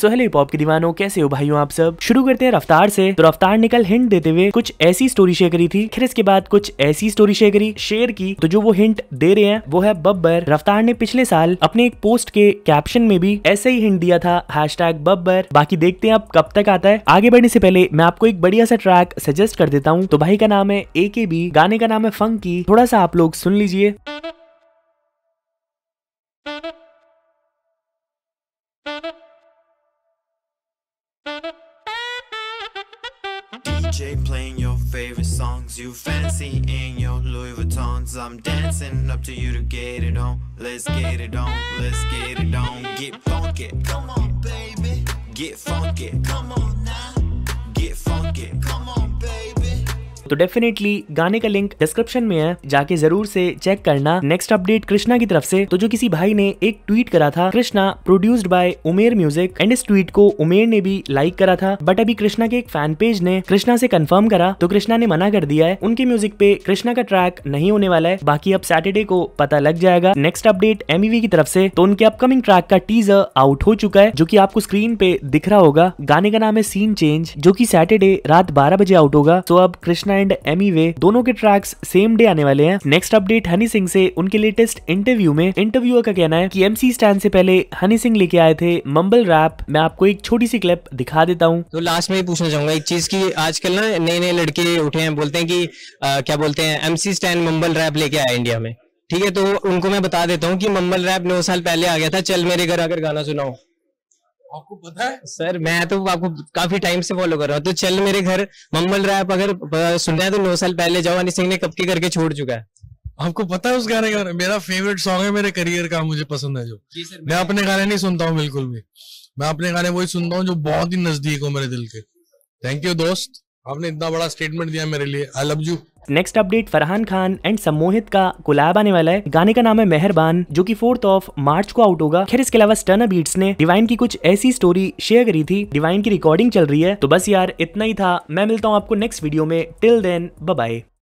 सोहेली pop के दीवानों कैसे हो भाइयों आप सब शुरू करते हैं रफ्तार से तो रफ्तार निकल हिंट देते हुए कुछ ऐसी स्टोरी शेयर करी थी फिर इसके बाद कुछ ऐसी स्टोरी शेयर करी शेयर की तो जो वो हिंट दे रहे हैं वो है बब्बर रफ्तार ने पिछले साल अपने एक पोस्ट के कैप्शन में भी ऐसे ही हिंट दिया था हैश बब्बर बाकी देखते हैं अब कब तक आता है आगे बढ़ने से पहले मैं आपको एक बढ़िया सा ट्रैक सजेस्ट कर देता हूँ तो भाई का नाम है ए गाने का नाम है फंकी थोड़ा सा आप लोग सुन लीजिए DJ playing your favorite songs You fancy in your Louis Vuittons I'm dancing up to you to get it on Let's get it on, let's get it on Get funky, come on baby Get funky, come on now Get funky, come तो definitely गाने का link description में है जाके जरूर से check करना next update Krishna की तरफ से तो जो किसी भाई ने एक ट्वीट करा था Krishna produced by Umair music and इस ट्वीट को उमेर ने भी लाइक करा था बट अभी कृष्णा के एक फैन पेज ने कृष्णा से कंफर्म करा तो कृष्णा ने मना कर दिया है उनके म्यूजिक पे कृष्णा का ट्रैक नहीं होने वाला है बाकी अब सैटरडे को पता लग जाएगा नेक्स्ट अपडेट एमईवी की तरफ से तो उनके अपकमिंग ट्रैक का टीजर आउट हो चुका है जो की आपको स्क्रीन पे दिख रहा होगा गाने का नाम है सीन चेंज जो की सैटरडे रात बारह बजे आउट होगा तो अब कृष्णा एंड एमी वे दोनों के ट्रैक्स सेम डे आने वाले हैं नेक्स्ट अपडेट हनी सिंह से उनके लेटेस्ट इंटरव्यू में इंटरव्यूअर का कहना है कि एमसी स्टैंड से पहले हनी सिंह लेके आए थे मम्बल रैप मैं आपको एक छोटी सी क्लिप दिखा देता हूँ तो लास्ट में पूछना चाहूंगा एक चीज की आजकल ना नए नए लड़के उठे हैं बोलते हैं की क्या बोलते हैं एमसी स्टैंड मम्बल रैप लेके आया इंडिया में ठीक है तो उनको मैं बता देता हूँ कि मम्बल रैप नौ साल पहले आ गया था चल मेरे घर आकर गाना सुनाओ आपको पता है सर मैं तो आपको काफी टाइम से फॉलो कर रहा हूँ तो चल मेरे घर मम्मल आप अगर रहे हैं तो नौ साल पहले अनि सिंह ने कब की करके छोड़ चुका है आपको पता है उस गाने का मेरा फेवरेट सॉन्ग है मेरे करियर का मुझे पसंद है जो सर, मैं अपने गाने नहीं सुनता हूँ बिल्कुल भी मैं अपने गाने वही सुनता हूँ जो बहुत ही नजदीक हो मेरे दिल के थैंक यू दोस्त आपने इतना बड़ा स्टेटमेंट दिया मेरे लिए I love you next update Farhan Khan and Sammohit का कोलैब आने वाला है गाने का नाम है मेहरबान जो कि फोर्थ ऑफ मार्च को आउट होगा खैर इसके अलावा स्टर्न बीट्स ने डिवाइन की कुछ ऐसी स्टोरी शेयर करी थी डिवाइन की रिकॉर्डिंग चल रही है तो बस यार इतना ही था मैं मिलता हूँ आपको नेक्स्ट वीडियो में टिल देन बाय